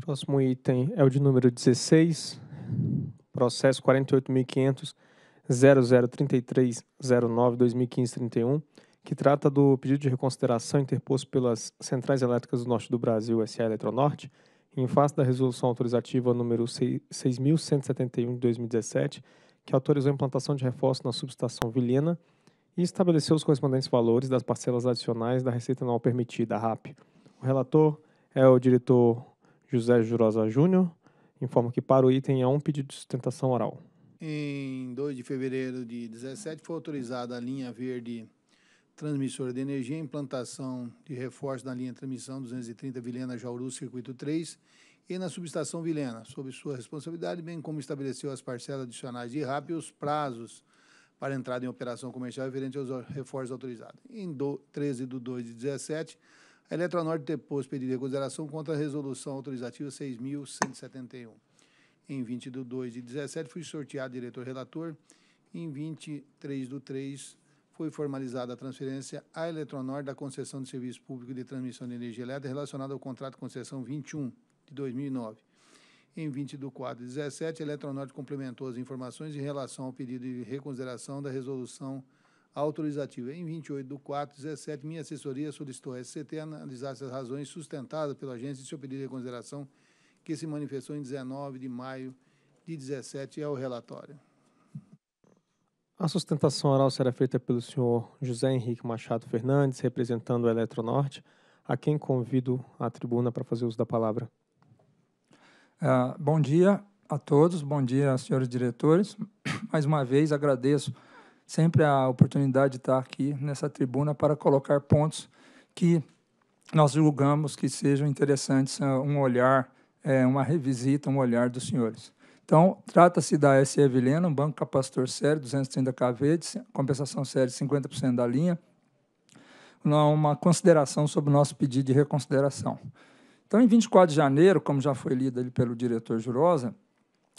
Próximo item é o de número 16, processo 48.500.0033.09.2015-31, que trata do pedido de reconsideração interposto pelas Centrais Elétricas do Norte do Brasil, SA Eletronorte, em face da resolução autorizativa número 6.171 de 2017, que autorizou a implantação de reforço na subestação Vilhena e estabeleceu os correspondentes valores das parcelas adicionais da receita anual permitida, RAP. O relator é o diretor José Jurosa Júnior informa que para o item há um pedido de sustentação oral. Em 2 de fevereiro de 17 foi autorizada a linha verde transmissora de energia, implantação de reforço na linha transmissão 230 Vilena Jauru, circuito 3 e na subestação Vilena, sob sua responsabilidade, bem como estabeleceu as parcelas adicionais de RAP e os prazos para entrada em operação comercial referente aos reforços autorizados. Em do, 13 de 2 de 17, a Eletronorte depôs pedido de reconsideração contra a resolução autorizativa 6.171. Em 20 de 2 de 17, fui sorteado diretor relator. Em 23 do 3, foi formalizada a transferência à Eletronorte da concessão de serviço público de transmissão de energia elétrica relacionada ao contrato de concessão 21 de 2009. Em 20 do 4 de 17, a Eletronorte complementou as informações em relação ao pedido de reconsideração da resolução 6.171 autorizativa. Em 28 de 4 17, minha assessoria solicitou a SCT analisar as razões sustentadas pela agência e seu pedido de consideração que se manifestou em 19 de maio de 17 é o relatório. A sustentação oral será feita pelo senhor José Henrique Machado Fernandes, representando o Eletronorte, a quem convido à tribuna para fazer uso da palavra. Ah, bom dia a todos, bom dia, senhores diretores. Mais uma vez agradeço sempre a oportunidade de estar aqui nessa tribuna para colocar pontos que nós julgamos que sejam interessantes, eh, um olhar, eh, uma revisita, um olhar dos senhores. Então, trata-se da SE Vilena, um banco capacitor sério, 230 kV, de compensação séria 50% da linha, uma consideração sobre o nosso pedido de reconsideração. Então, em 24 de janeiro, como já foi lido ali pelo diretor Jurosa,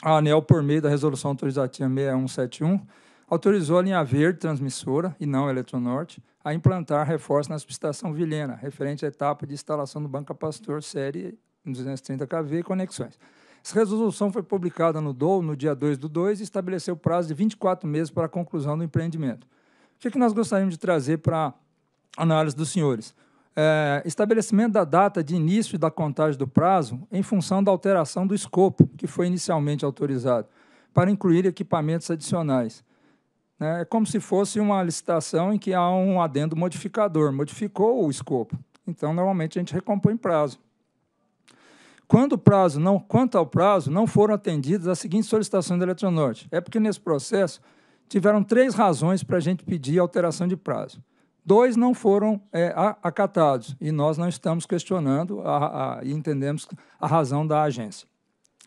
a ANEL, por meio da resolução autorizativa 6171, autorizou a linha verde transmissora, e não Eletronorte, a implantar reforço na subestação Vilhena, referente à etapa de instalação do Banca Pastor Série 230 kV e conexões. Essa resolução foi publicada no DOU no dia 2 do 2 e estabeleceu prazo de 24 meses para a conclusão do empreendimento. O que, é que nós gostaríamos de trazer para a análise dos senhores? É, estabelecimento da data de início da contagem do prazo em função da alteração do escopo que foi inicialmente autorizado, para incluir equipamentos adicionais. Né? É como se fosse uma licitação em que há um adendo modificador, modificou o escopo. Então, normalmente, a gente recompõe prazo. Quando o prazo não, quanto ao prazo, não foram atendidas as seguintes solicitações da Eletronorte. É porque, nesse processo, tiveram três razões para a gente pedir alteração de prazo. Dois não foram é, acatados, e nós não estamos questionando a, a, e entendemos a razão da agência.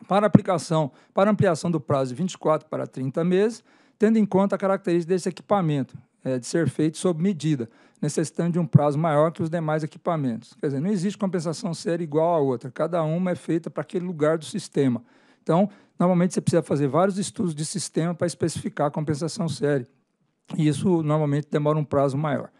Para aplicação, para ampliação do prazo de 24 para 30 meses, tendo em conta a característica desse equipamento, é, de ser feito sob medida, necessitando de um prazo maior que os demais equipamentos. Quer dizer, não existe compensação séria igual à outra, cada uma é feita para aquele lugar do sistema. Então, normalmente você precisa fazer vários estudos de sistema para especificar a compensação séria. E isso normalmente demora um prazo maior.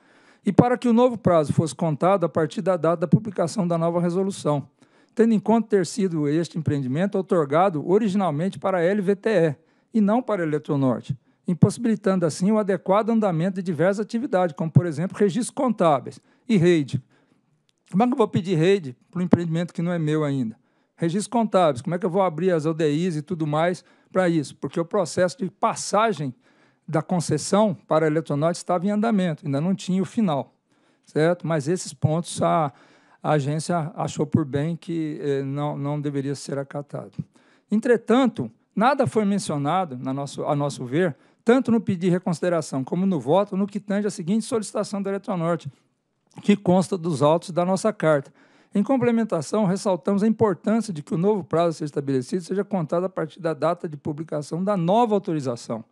E para que o novo prazo fosse contado a partir da data da publicação da nova resolução, tendo em conta ter sido este empreendimento otorgado originalmente para a LVTE e não para a Eletronorte impossibilitando assim o adequado andamento de diversas atividades, como, por exemplo, registros contábeis e rede. Como é que eu vou pedir rede para um empreendimento que não é meu ainda? Registros contábeis, como é que eu vou abrir as ODIs e tudo mais para isso? Porque o processo de passagem da concessão para a Eletronorte estava em andamento, ainda não tinha o final, certo? Mas esses pontos a, a agência achou por bem que eh, não, não deveria ser acatado. Entretanto, nada foi mencionado, na nosso, a nosso ver, tanto no pedido de reconsideração como no voto, no que tange a seguinte solicitação da Eletronorte, que consta dos autos da nossa carta. Em complementação, ressaltamos a importância de que o novo prazo a ser estabelecido seja contado a partir da data de publicação da nova autorização,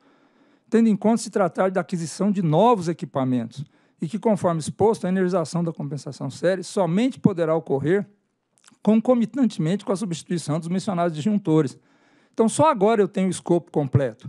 tendo em conta se tratar da aquisição de novos equipamentos, e que, conforme exposto, a energização da compensação série somente poderá ocorrer concomitantemente com a substituição dos mencionados disjuntores. Então, só agora eu tenho o escopo completo.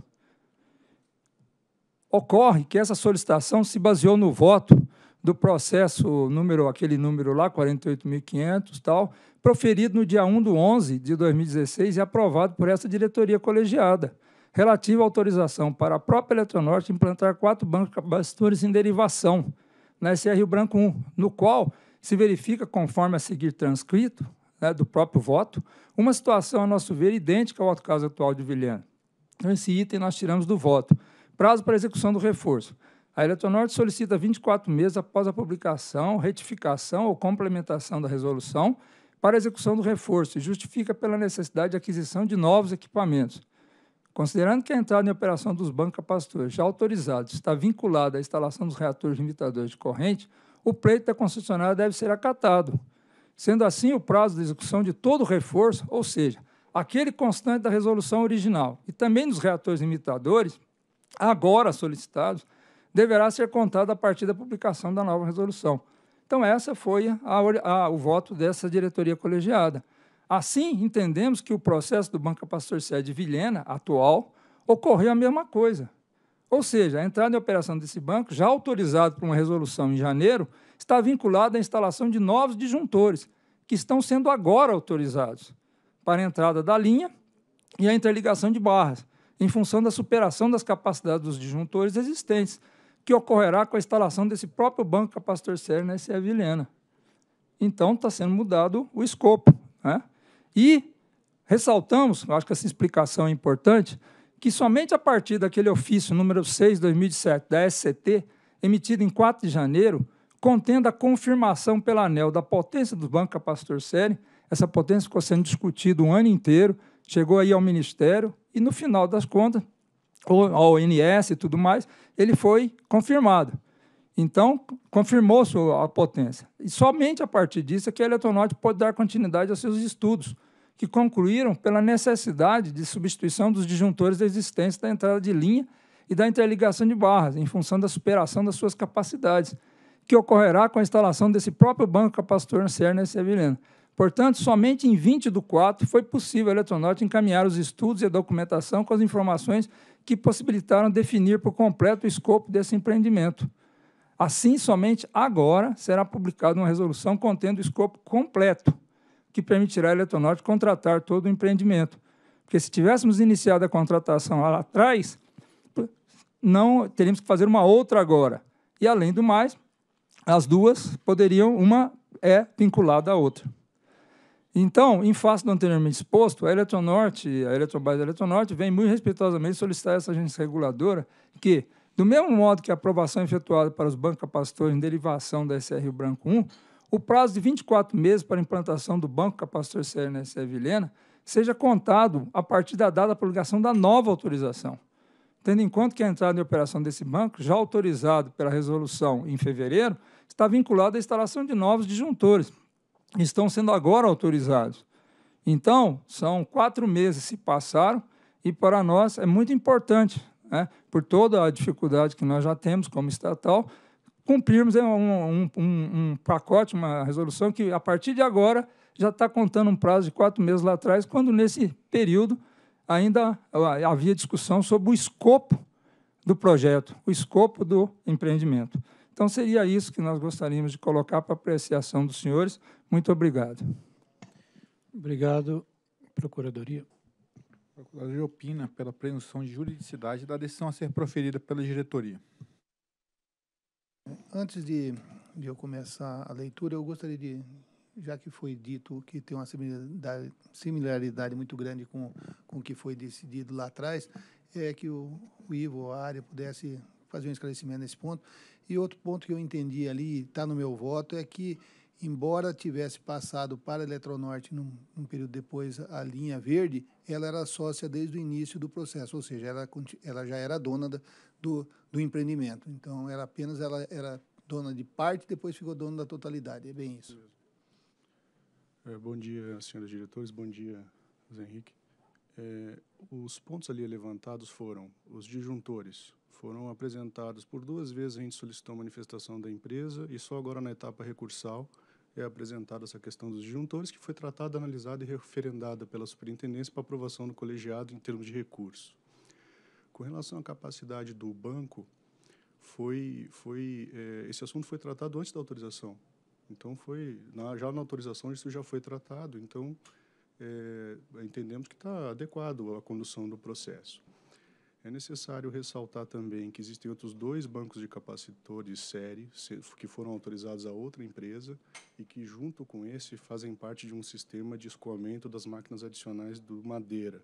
Ocorre que essa solicitação se baseou no voto do processo número, aquele número lá, 48.500 tal, proferido no dia 1 do 11 de 2016 e aprovado por essa diretoria colegiada, relativo à autorização para a própria Eletronorte implantar quatro bancos capacitores em derivação na SR Rio Branco 1, no qual se verifica, conforme a seguir transcrito, né, do próprio voto, uma situação, a nosso ver, idêntica ao caso atual de Vilhena. Então, esse item nós tiramos do voto. Prazo para execução do reforço. A Eletronorte solicita 24 meses após a publicação, retificação ou complementação da resolução para execução do reforço e justifica pela necessidade de aquisição de novos equipamentos. Considerando que a entrada em operação dos bancos capacitores já autorizados está vinculada à instalação dos reatores limitadores de corrente, o pleito da concessionária deve ser acatado. Sendo assim, o prazo de execução de todo o reforço, ou seja, aquele constante da resolução original e também dos reatores limitadores, agora solicitados, deverá ser contado a partir da publicação da nova resolução. Então, essa foi a, a, o voto dessa diretoria colegiada. Assim, entendemos que o processo do Banco Pastor Sede Vilhena, atual, ocorreu a mesma coisa. Ou seja, a entrada em operação desse banco, já autorizado por uma resolução em janeiro, está vinculada à instalação de novos disjuntores, que estão sendo agora autorizados para a entrada da linha e a interligação de barras, em função da superação das capacidades dos disjuntores existentes, que ocorrerá com a instalação desse próprio banco capacitor sério na SE Vilhena. Então, está sendo mudado o escopo. Né? E ressaltamos, acho que essa explicação é importante, que somente a partir daquele ofício número 6, 2007, da SCT, emitido em 4 de janeiro, contendo a confirmação pela ANEL da potência do banco capacitor série, essa potência ficou sendo discutida um ano inteiro, chegou aí ao Ministério, e no final das contas, a ONS e tudo mais, ele foi confirmado. Então, confirmou sua a potência. E somente a partir disso é que a eletronorte pode dar continuidade aos seus estudos, que concluíram pela necessidade de substituição dos disjuntores existentes da entrada de linha e da interligação de barras, em função da superação das suas capacidades, que ocorrerá com a instalação desse próprio banco capacitor no Serra e Sevilena. Portanto, somente em 20 do 4 foi possível a Eletronorte encaminhar os estudos e a documentação com as informações que possibilitaram definir por completo o escopo desse empreendimento. Assim, somente agora será publicada uma resolução contendo o escopo completo, que permitirá a Eletronorte contratar todo o empreendimento. Porque se tivéssemos iniciado a contratação lá atrás, não teríamos que fazer uma outra agora. E, além do mais, as duas poderiam, uma é vinculada à outra. Então, em face do anteriormente exposto, a Eletronorte, a Eletrobras da Eletronorte, vem muito respeitosamente solicitar essa agência reguladora que, do mesmo modo que a aprovação é efetuada para os bancos capacitores em derivação da SR Rio Branco 1, o prazo de 24 meses para implantação do banco capacitor CR na SR Vilhena seja contado a partir da data da publicação da nova autorização, tendo em conta que a entrada em operação desse banco, já autorizado pela resolução em fevereiro, está vinculada à instalação de novos disjuntores, estão sendo agora autorizados. Então, são quatro meses se passaram e para nós é muito importante, né, por toda a dificuldade que nós já temos como estatal, cumprirmos é, um, um, um pacote, uma resolução que, a partir de agora, já está contando um prazo de quatro meses lá atrás, quando nesse período ainda ah, havia discussão sobre o escopo do projeto, o escopo do empreendimento. Então, seria isso que nós gostaríamos de colocar para apreciação dos senhores. Muito obrigado. Obrigado, Procuradoria. A Procuradoria opina pela presunção de juridicidade da decisão a ser proferida pela diretoria. Antes de, de eu começar a leitura, eu gostaria de, já que foi dito que tem uma similaridade, similaridade muito grande com, com o que foi decidido lá atrás, é que o, o Ivo ou a área pudesse fazer um esclarecimento nesse ponto. E outro ponto que eu entendi ali, está no meu voto, é que, embora tivesse passado para a Eletronorte num, num período depois a linha verde, ela era sócia desde o início do processo, ou seja, ela, ela já era dona da, do, do empreendimento. Então, era apenas ela era dona de parte, depois ficou dona da totalidade. É bem isso. É, bom dia, senhores diretores. Bom dia, Zé Henrique. É, os pontos ali levantados foram os disjuntores. Foram apresentados por duas vezes, a gente solicitou manifestação da empresa e só agora na etapa recursal é apresentada essa questão dos disjuntores, que foi tratada, analisada e referendada pela superintendência para aprovação do colegiado em termos de recurso. Com relação à capacidade do banco, foi, foi é, esse assunto foi tratado antes da autorização. Então, foi na, já na autorização isso já foi tratado. Então, é, entendemos que está adequado à condução do processo. É necessário ressaltar também que existem outros dois bancos de capacitores série que foram autorizados a outra empresa e que, junto com esse, fazem parte de um sistema de escoamento das máquinas adicionais do Madeira,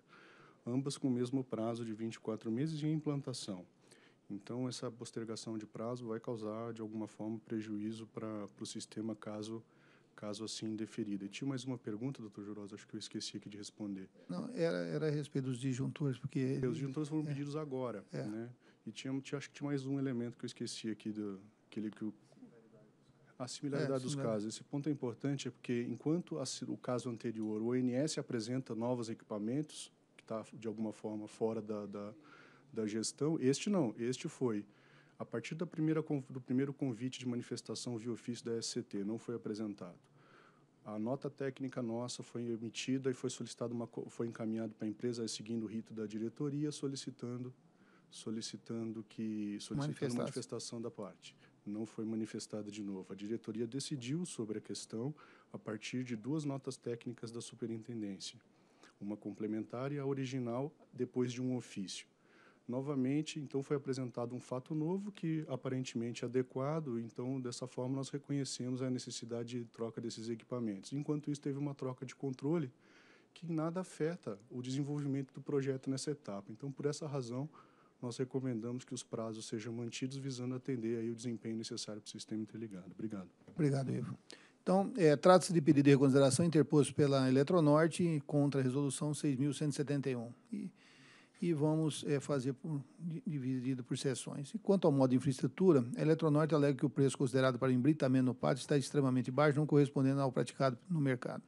ambas com o mesmo prazo de 24 meses de implantação. Então, essa postergação de prazo vai causar, de alguma forma, prejuízo para o sistema caso caso assim deferido. E tinha mais uma pergunta, doutor Jurosa, acho que eu esqueci aqui de responder. Não, era, era a respeito dos disjuntores, porque... Os disjuntores foram é. pedidos agora, é. né? E tinha, tinha, acho que tinha mais um elemento que eu esqueci aqui, do, aquele que o a similaridade é, dos casos. Esse ponto é importante é porque, enquanto a, o caso anterior, o ONS apresenta novos equipamentos, que está, de alguma forma, fora da, da, da, gestão, este não. Este foi, a partir da primeira, do primeiro convite de manifestação via ofício da SCT, não foi apresentado. A nota técnica nossa foi emitida e foi solicitado uma foi encaminhado para a empresa seguindo o rito da diretoria solicitando solicitando que solicitando manifestação da parte. Não foi manifestada de novo. A diretoria decidiu sobre a questão a partir de duas notas técnicas da superintendência, uma complementar e a original depois de um ofício. Novamente, então, foi apresentado um fato novo que aparentemente adequado, então, dessa forma, nós reconhecemos a necessidade de troca desses equipamentos. Enquanto isso, teve uma troca de controle que nada afeta o desenvolvimento do projeto nessa etapa. Então, por essa razão, nós recomendamos que os prazos sejam mantidos, visando atender aí o desempenho necessário para o sistema interligado. Obrigado. Obrigado, Ivo. Então, é, trata-se de pedido de reconsideração interposto pela Eletronorte contra a resolução 6.171. E e vamos é, fazer por, dividido por seções. E quanto ao modo de infraestrutura, a Eletronorte alega que o preço considerado para embritamento no pátio está extremamente baixo, não correspondendo ao praticado no mercado.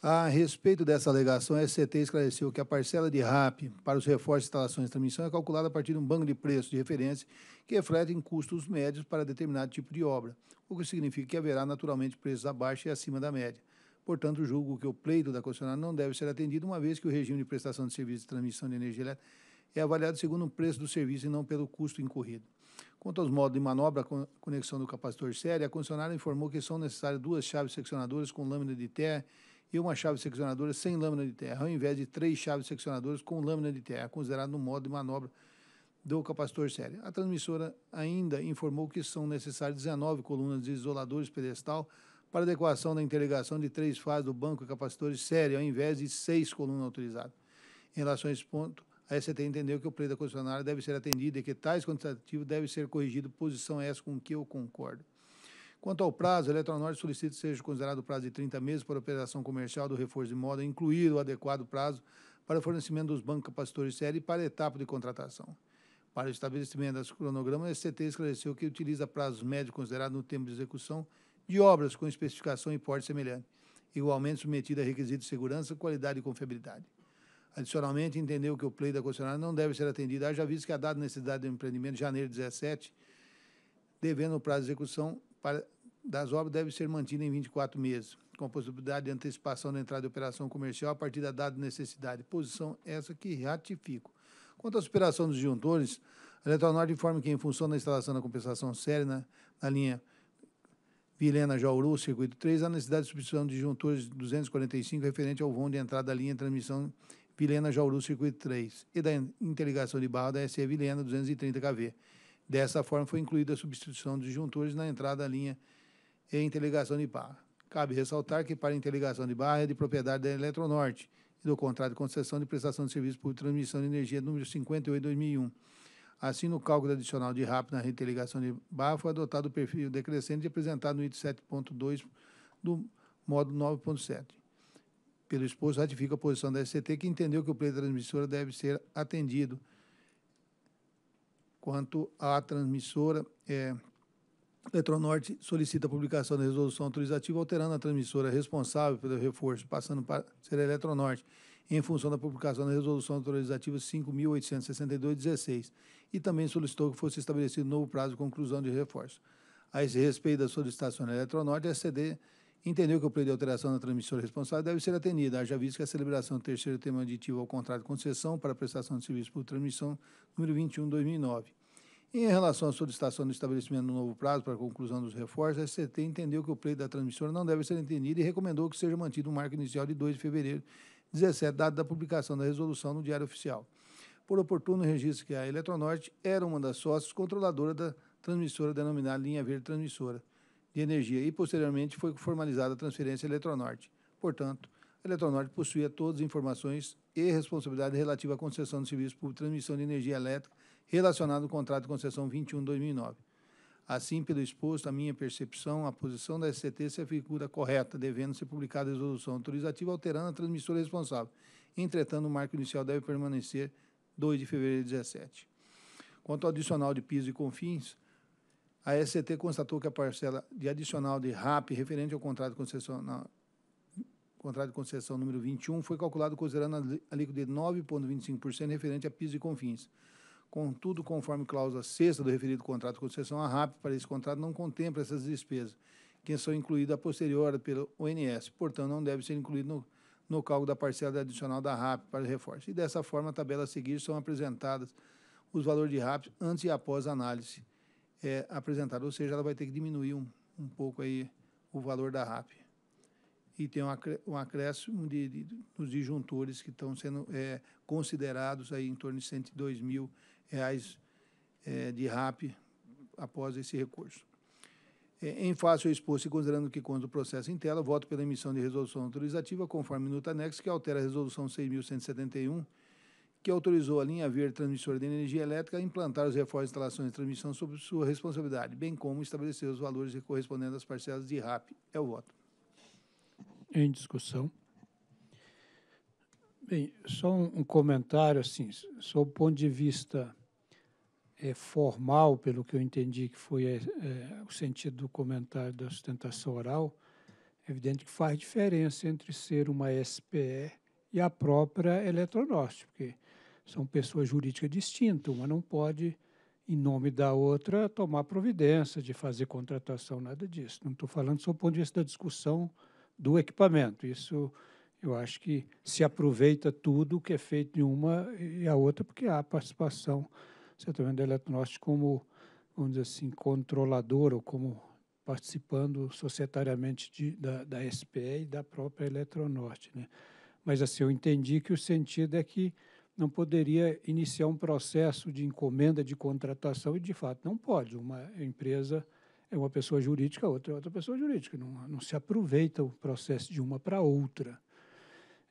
A respeito dessa alegação, a SCT esclareceu que a parcela de RAP para os reforços, de instalações de transmissão é calculada a partir de um banco de preços de referência que refletem custos médios para determinado tipo de obra, o que significa que haverá naturalmente preços abaixo e acima da média. Portanto, julgo que o pleito da concessionária não deve ser atendido, uma vez que o regime de prestação de serviço de transmissão de energia elétrica é avaliado segundo o preço do serviço e não pelo custo incorrido. Quanto aos modos de manobra, conexão do capacitor série, a concessionária informou que são necessárias duas chaves seccionadoras com lâmina de terra e uma chave seccionadora sem lâmina de terra, ao invés de três chaves seccionadoras com lâmina de terra, considerado no modo de manobra do capacitor série. A transmissora ainda informou que são necessárias 19 colunas de isoladores pedestal para adequação da interligação de três fases do banco e capacitores série, ao invés de seis colunas autorizadas. Em relação a esse ponto, a S.T. entendeu que o pleito da concessionária deve ser atendido e que tais quantitativos devem ser corrigidos, posição essa com que eu concordo. Quanto ao prazo, a Eletronorte solicita que seja considerado o prazo de 30 meses para a operação comercial do reforço de moda, incluído o adequado prazo para o fornecimento dos bancos capacitores série e para a etapa de contratação. Para o estabelecimento das cronogramas, a S.T. esclareceu que utiliza prazos médios considerados no tempo de execução de obras com especificação e porte semelhante, igualmente submetida a requisitos de segurança, qualidade e confiabilidade. Adicionalmente, entendeu que o pleito da concessionária não deve ser atendido, haja visto que a dada necessidade do empreendimento de janeiro de 17, devendo o prazo de execução para, das obras, deve ser mantido em 24 meses, com possibilidade de antecipação da entrada de operação comercial a partir da dada necessidade. Posição essa que ratifico. Quanto à superação dos juntores, a Eletronorte informa que, em função da instalação da compensação séria na, na linha Vilena Jauru, circuito 3, a necessidade de substituição de disjuntores 245 referente ao vão de entrada da linha de transmissão Vilena Jauru, circuito 3 e da interligação de barra da SE Vilena 230 kV. Dessa forma, foi incluída a substituição de disjuntores na entrada da linha e interligação de barra. Cabe ressaltar que para a interligação de barra é de propriedade da Eletronorte e do contrato de concessão de prestação de serviço por transmissão de energia número 58-2001 Assim, no cálculo adicional de RAP na interligação de barra, foi adotado o perfil decrescente e apresentado no item 7.2 do modo 9.7. Pelo exposto, ratifica a posição da SCT, que entendeu que o pleito da transmissora deve ser atendido quanto à transmissora é, Eletronorte solicita a publicação da resolução autorizativa alterando a transmissora responsável pelo reforço, passando para ser a Eletronorte, em função da publicação da Resolução Autorizativa 5.862-16 e também solicitou que fosse estabelecido um novo prazo de conclusão de reforço. A esse respeito da solicitação da Eletronorte, a SCD entendeu que o pedido de alteração da transmissora responsável deve ser atendida, haja visto que a celebração do terceiro tema aditivo ao contrato de concessão para prestação de serviço por transmissão número 21-2009. Em relação à solicitação do estabelecimento de um novo prazo para a conclusão dos reforços, a SCD entendeu que o pleito da transmissora não deve ser entendido e recomendou que seja mantido um marco inicial de 2 de fevereiro 17, data da publicação da resolução no Diário Oficial. Por oportuno, registro que a Eletronorte era uma das sócias controladoras da transmissora denominada Linha Verde Transmissora de Energia e, posteriormente, foi formalizada a transferência à Eletronorte. Portanto, a Eletronorte possuía todas as informações e responsabilidade relativa à concessão do serviço de transmissão de energia elétrica relacionado ao contrato de concessão 21-2009. Assim, pelo exposto, a minha percepção, a posição da SCT se figura correta, devendo ser publicada a resolução autorizativa alterando a transmissora responsável. Entretanto, o marco inicial deve permanecer 2 de fevereiro de 17. Quanto ao adicional de piso e confins, a SCT constatou que a parcela de adicional de RAP referente ao contrato contrato de concessão número 21 foi calculado considerando a alíquota de 9,25% referente a piso e confins. Contudo, conforme cláusula sexta do referido contrato de concessão, a RAP para esse contrato não contempla essas despesas, que são incluídas a posterior pelo ONS, portanto, não deve ser incluído no, no cálculo da parcela adicional da RAP para o reforço. E dessa forma, a tabela a seguir são apresentadas os valores de RAP antes e após a análise é, apresentada, ou seja, ela vai ter que diminuir um, um pouco aí o valor da RAP. E tem um, acré um acréscimo de, de, dos disjuntores que estão sendo é, considerados aí em torno de 102 mil reais é, de RAP após esse recurso. É, em face ao exposto e considerando que consta o processo em tela, voto pela emissão de resolução autorizativa conforme minuta anexo que altera a resolução 6.171, que autorizou a linha verde transmissora de energia elétrica a implantar os reforços de instalações de transmissão sob sua responsabilidade, bem como estabelecer os valores correspondentes às parcelas de RAP. É o voto. Em discussão. Bem, só um comentário assim, sob o ponto de vista é, formal, pelo que eu entendi que foi é, é, o sentido do comentário da sustentação oral, é evidente que faz diferença entre ser uma SPE e a própria Eletronorte, porque são pessoas jurídicas distintas, uma não pode, em nome da outra, tomar providência de fazer contratação, nada disso. Não estou falando só do ponto de vista da discussão do equipamento, isso eu acho que se aproveita tudo o que é feito em uma e a outra, porque há participação tratamento eletronorte como, vamos dizer assim, controlador ou como participando societariamente de, da, da SPE e da própria Eletronorte. Né? Mas assim, eu entendi que o sentido é que não poderia iniciar um processo de encomenda, de contratação, e de fato não pode. Uma empresa é uma pessoa jurídica, outra é outra pessoa jurídica. Não, não se aproveita o processo de uma para outra.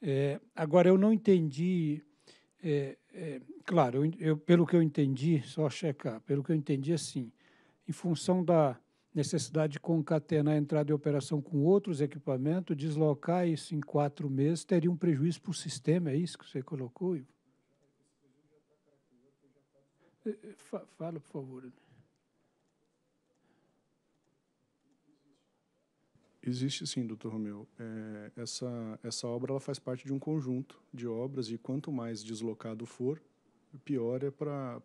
É, agora, eu não entendi é, é, claro, eu, pelo que eu entendi, só checar, pelo que eu entendi, assim, em função da necessidade de concatenar a entrada em operação com outros equipamentos, deslocar isso em quatro meses teria um prejuízo para o sistema, é isso que você colocou, Ivo? É, é, fala, por favor. Né? Existe sim, doutor Romeu. É, essa, essa obra ela faz parte de um conjunto de obras e quanto mais deslocado for, pior é para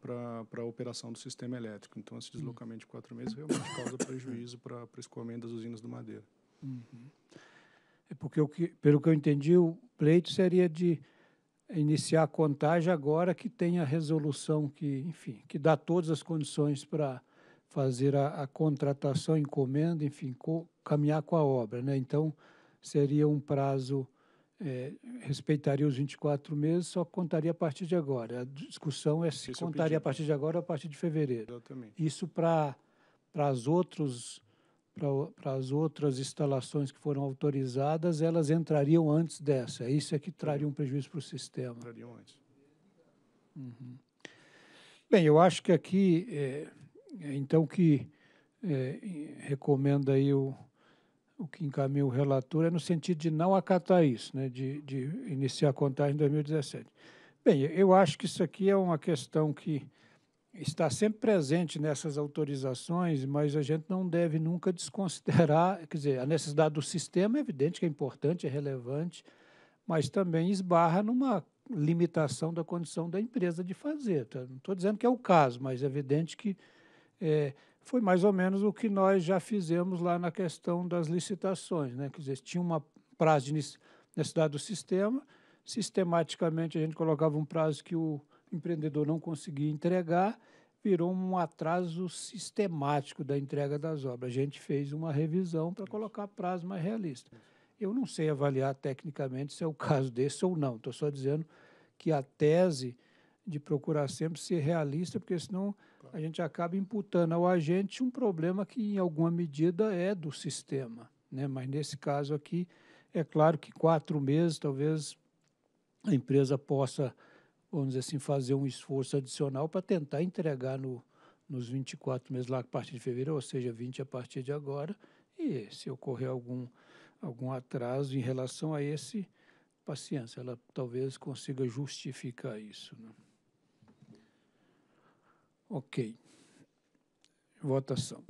a operação do sistema elétrico. Então, esse deslocamento de quatro meses realmente causa prejuízo para o escoamento das usinas do Madeira. Uhum. É porque, o que, pelo que eu entendi, o pleito seria de iniciar a contagem agora que tem a resolução que, enfim, que dá todas as condições para fazer a, a contratação, encomenda, enfim, co, caminhar com a obra. Né? Então, seria um prazo, é, respeitaria os 24 meses, só contaria a partir de agora. A discussão é se contaria a partir de agora ou a partir de fevereiro. Exatamente. Isso para as outras para as outras instalações que foram autorizadas, elas entrariam antes dessa. Isso é que traria um prejuízo para o sistema. Entrariam antes. Uhum. Bem, eu acho que aqui é, então, que é, recomenda aí o, o que encaminha o relator é no sentido de não acatar isso, né, de, de iniciar a contagem em 2017. Bem, eu acho que isso aqui é uma questão que está sempre presente nessas autorizações, mas a gente não deve nunca desconsiderar, quer dizer, a necessidade do sistema é evidente que é importante, é relevante, mas também esbarra numa limitação da condição da empresa de fazer. Tá? Não estou dizendo que é o caso, mas é evidente que é, foi mais ou menos o que nós já fizemos lá na questão das licitações. Né? Quer dizer, tinha uma prazo de necessidade do sistema, sistematicamente a gente colocava um prazo que o empreendedor não conseguia entregar, virou um atraso sistemático da entrega das obras. A gente fez uma revisão para colocar prazo mais realista. Eu não sei avaliar tecnicamente se é o caso desse ou não, estou só dizendo que a tese de procurar sempre ser realista, porque senão a gente acaba imputando ao agente um problema que, em alguma medida, é do sistema. Né? Mas, nesse caso aqui, é claro que quatro meses, talvez a empresa possa, vamos dizer assim, fazer um esforço adicional para tentar entregar no, nos 24 meses lá a partir de fevereiro, ou seja, 20 a partir de agora, e se ocorrer algum, algum atraso em relação a esse, paciência, ela talvez consiga justificar isso. Né? Ok. Votação.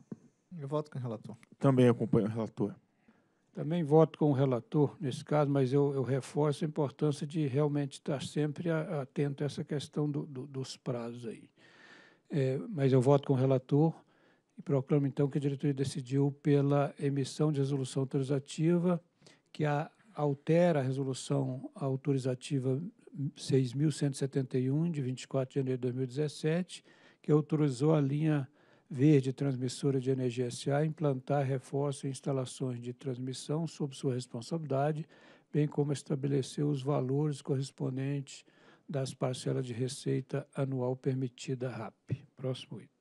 Eu voto com o relator. Também acompanho o relator. Também voto com o relator nesse caso, mas eu, eu reforço a importância de realmente estar sempre atento a essa questão do, do, dos prazos aí. É, mas eu voto com o relator e proclamo então que a diretoria decidiu pela emissão de resolução autorizativa que a, altera a resolução autorizativa 6.171 de 24 de janeiro de 2017 que autorizou a linha verde transmissora de energia SA implantar reforço em instalações de transmissão sob sua responsabilidade, bem como estabelecer os valores correspondentes das parcelas de receita anual permitida RAP. Próximo item.